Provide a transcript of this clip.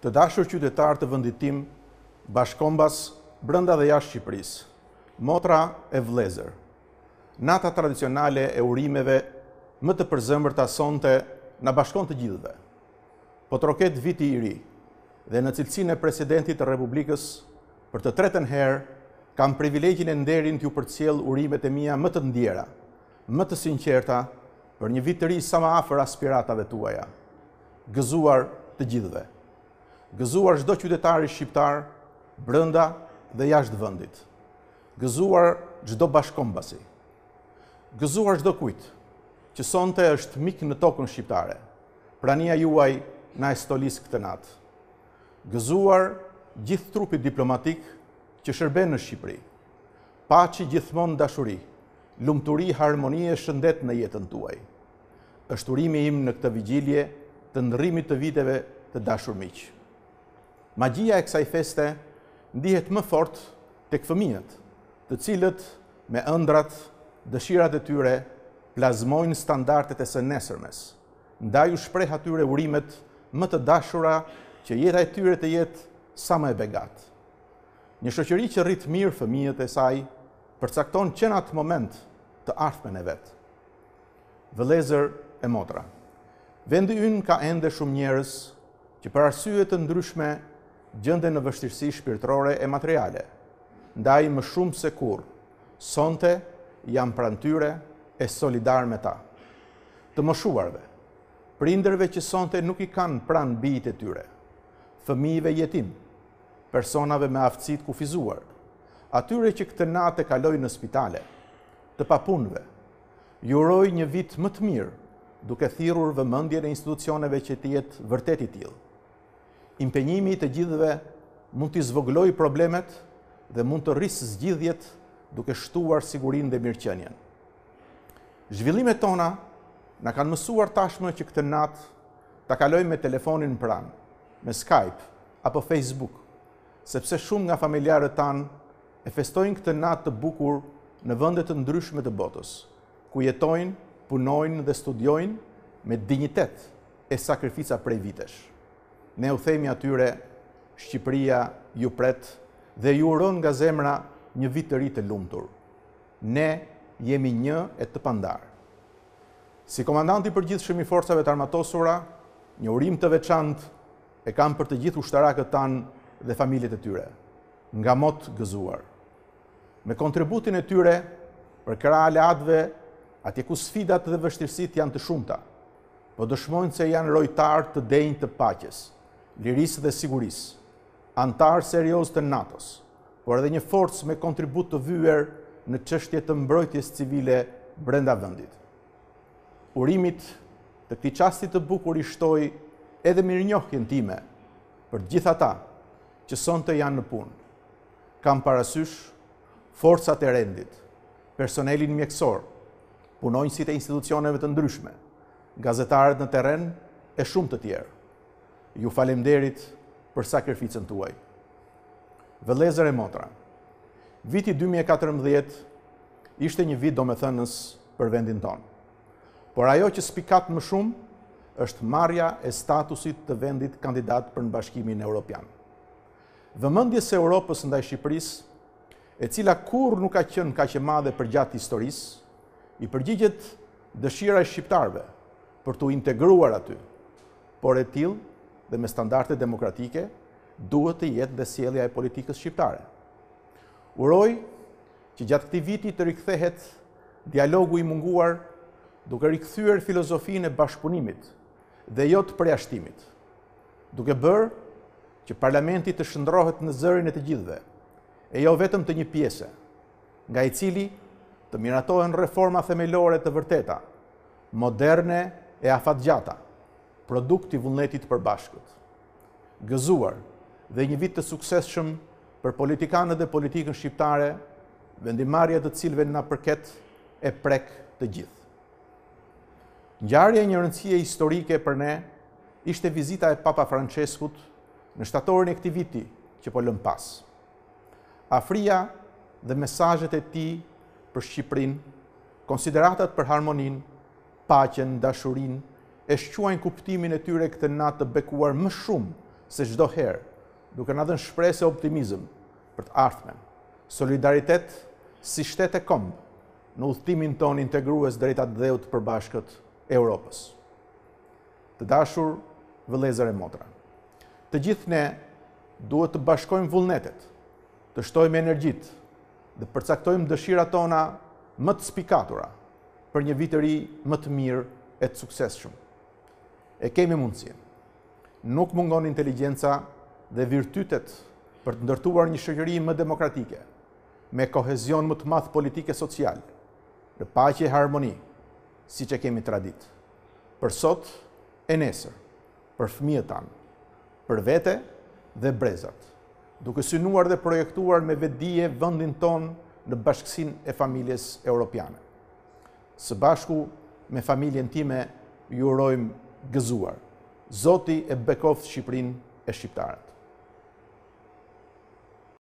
të dashur qytetar të vënditim, bashkombas, brënda dhe jashtë Shqipëris, motra e vlezër, nata tradicionale e urimeve më të përzëmër të asonte në bashkon të gjithëve. Po të roket viti i ri dhe në cilësin e presidentit të Republikës, për të tretën herë, kam privilegjin e nderin të ju cilë urimet e mija më të ndjera, më të sinqerta, për një vit të ri sa ma afer aspiratave tuaja. Gëzuar të gjithëve gëzuar çdo qytetar shqiptar brenda dhe jashtë vendit. Gëzuar çdo bashkombasi. Gëzuar çdo kujt që sonte është mik në tokën shqiptare. Prania juaj na e stolis këtë natë. Gëzuar gjithë trupi diplomatik që shërben në Shqipëri. Paçi gjithmonë dashuri, lumturi, harmonie, shëndet në jetën tuaj. Është urimi im në këtë vigjilje të ndrrimit të viteve të dashur miqë magjia e kësaj feste ndihet më fort të këfëmijët, të cilët me ëndrat, dëshirat e tyre, plazmojnë standartet e së nesërmes. Ndaj u shpreh atyre urimet më të dashura që jeta e tyre të jetë sa më e begat. Një shoqëri që rrit mirë fëmijët e saj përcakton që në atë moment të ardhmen e vet. Vëlezër e motra. Vendi ynë ka ende shumë njerëz që për arsye të ndryshme gjënde në vështirësi shpirtrore e materiale, ndaj më shumë se kur, sonte jam prantyre e solidar me ta. Të më shuarve, prinderve që sonte nuk i kanë pran bijit e tyre, fëmijive jetim, personave me aftësit kufizuar, atyre që këtë natë e kaloj në spitale, të papunve, juroj një vit më të mirë, duke thirur vëmëndjere institucioneve që tjetë vërtetit tjilë impenjimi i të gjithëve mund t'i zvogloj problemet dhe mund të rrisë zgjidhjet duke shtuar sigurin dhe mirëqenjen. Zhvillimet tona në kanë mësuar tashmë që këtë natë të kaloj me telefonin pran, me Skype apo Facebook, sepse shumë nga familjarët tanë e festojnë këtë natë të bukur në vëndet të ndryshme të botës, ku jetojnë, punojnë dhe studiojnë me dignitet e sakrifica prej vitesh ne u themi atyre, Shqipëria ju pret dhe ju uron nga zemra një vit të ri të lumtur. Ne jemi një e të pandar. Si komandanti për gjithë shëmi forcave të armatosura, një urim të veçant e kam për të gjithë ushtarakët tanë dhe familjet e tyre, nga mot gëzuar. Me kontributin e tyre, për këra aleatve, atje ku sfidat dhe vështirësit janë të shumta, po dëshmojnë se janë rojtar të denjë të pakjesë lirisë dhe sigurisë, antarë serios të NATO-s, por edhe një forcë me kontribut të vyër në qështje të mbrojtjes civile brenda vëndit. Urimit të këti qastit të bukur i shtoj edhe mirë njohjen time për gjitha ta që son të janë në punë. Kam parasysh forcat e rendit, personelin mjekësor, punojnësit e institucioneve të ndryshme, gazetarët në teren e shumë të tjerë ju falemderit për sakrificën të uaj. Vëlezër e motra, viti 2014 ishte një vit do me thënës për vendin tonë, por ajo që spikat më shumë është marja e statusit të vendit kandidat për në bashkimin e Europian. Dhe se Europës ndaj Shqipëris, e cila kur nuk ka qënë ka që madhe për gjatë historis, i përgjigjet dëshira e Shqiptarve për të integruar aty, por e tilë dhe me standarte demokratike, duhet të jetë dhe sielja e politikës shqiptare. Uroj që gjatë këti viti të rikëthehet dialogu i munguar duke rikëthyër filozofin e bashkëpunimit dhe jotë të shtimit, duke bërë që parlamentit të shëndrohet në zërin e të gjithve, e jo vetëm të një piese, nga i cili të miratohen reforma themelore të vërteta, moderne e afat gjata, produkti vullnetit për bashkët. Gëzuar dhe një vit të sukseshëm për politikanët dhe politikën shqiptare, vendimarja të cilve nga përket e prek të gjithë. Njarja një rëndësie historike për ne ishte vizita e Papa Franceskut në shtatorin e këti viti që po lëmpas. pas. Afria dhe mesajet e ti për Shqiprin, konsideratat për harmonin, pacjen, dashurin, e shquajnë kuptimin e tyre këtë natë të bekuar më shumë se çdo herë, duke na dhënë shpresë e optimizëm për të ardhmen. Solidaritet si shtete e kom në udhtimin ton integrues drejt atë të përbashkët Europës. Të dashur vëllezër e motra, të gjithë ne duhet të bashkojmë vullnetet, të shtojmë energjitë dhe përcaktojmë dëshirat tona më të spikatura për një vit më të mirë e të suksesshëm e kemi mundësin. Nuk mungon inteligenca dhe virtytet për të ndërtuar një shëgjëri më demokratike, me kohezion më të madhë politike social, në pache e harmoni, si që kemi tradit. Për sot e nesër, për fëmijët tanë, për vete dhe brezat, duke synuar dhe projektuar me vedije vëndin tonë në bashkësin e familjes europiane. Së bashku me familjen time, ju gëzuar. Zoti e bekoft Shqiprin e Shqiptarët.